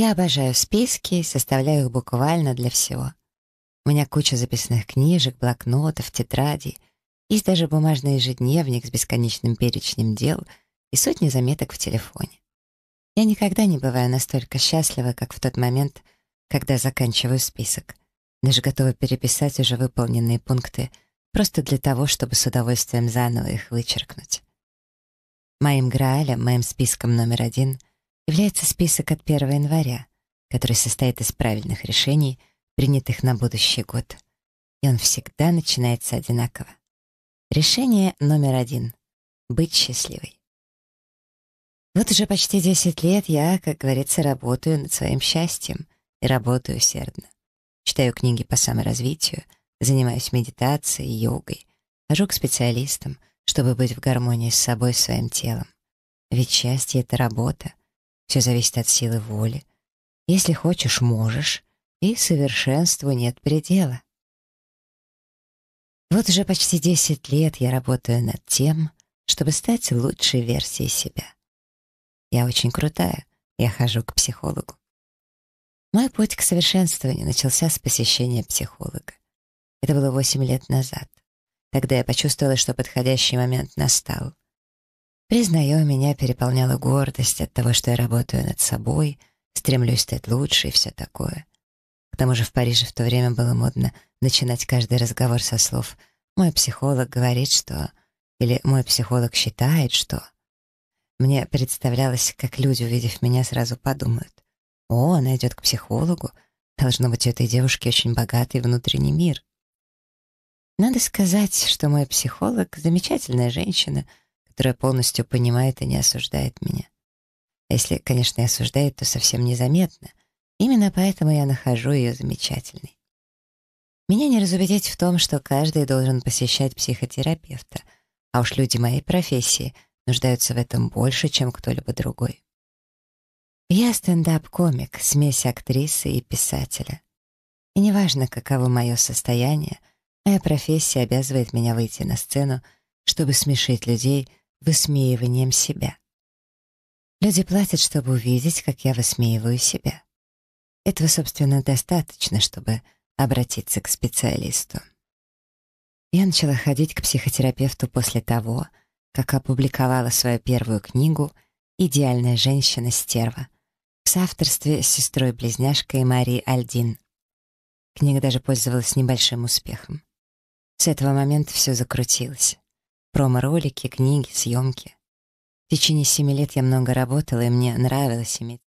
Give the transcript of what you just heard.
Я обожаю списки и составляю их буквально для всего. У меня куча записных книжек, блокнотов, тетрадей. Есть даже бумажный ежедневник с бесконечным перечнем дел и сотни заметок в телефоне. Я никогда не бываю настолько счастлива, как в тот момент, когда заканчиваю список. Даже готова переписать уже выполненные пункты просто для того, чтобы с удовольствием заново их вычеркнуть. Моим Граалем, моим списком номер один является список от 1 января, который состоит из правильных решений, принятых на будущий год. И он всегда начинается одинаково. Решение номер один — быть счастливой. Вот уже почти 10 лет я, как говорится, работаю над своим счастьем и работаю усердно. Читаю книги по саморазвитию, занимаюсь медитацией, йогой, хожу к специалистам, чтобы быть в гармонии с собой и своим телом. Ведь счастье — это работа, все зависит от силы воли. Если хочешь, можешь, и совершенству нет предела. Вот уже почти 10 лет я работаю над тем, чтобы стать лучшей версией себя. Я очень крутая, я хожу к психологу. Мой путь к совершенствованию начался с посещения психолога. Это было 8 лет назад. Тогда я почувствовала, что подходящий момент настал. Признаю, меня переполняла гордость от того, что я работаю над собой, стремлюсь стать лучше и все такое. К тому же в Париже в то время было модно начинать каждый разговор со слов «мой психолог говорит, что…» или «мой психолог считает, что…» Мне представлялось, как люди, увидев меня, сразу подумают «О, она идет к психологу, должно быть, у этой девушки очень богатый внутренний мир». Надо сказать, что мой психолог — замечательная женщина — которая полностью понимает и не осуждает меня. Если, конечно, и осуждает, то совсем незаметно. Именно поэтому я нахожу ее замечательной. Меня не разубедить в том, что каждый должен посещать психотерапевта, а уж люди моей профессии нуждаются в этом больше, чем кто-либо другой. Я стендап-комик, смесь актрисы и писателя. И неважно, каково мое состояние, моя профессия обязывает меня выйти на сцену, чтобы смешить людей высмеиванием себя. Люди платят, чтобы увидеть, как я высмеиваю себя. Этого, собственно, достаточно, чтобы обратиться к специалисту. Я начала ходить к психотерапевту после того, как опубликовала свою первую книгу «Идеальная женщина-стерва» в соавторстве с сестрой-близняшкой Марией Альдин. Книга даже пользовалась небольшим успехом. С этого момента все закрутилось промо-ролики, книги, съемки. В течение семи лет я много работала, и мне нравилось иметь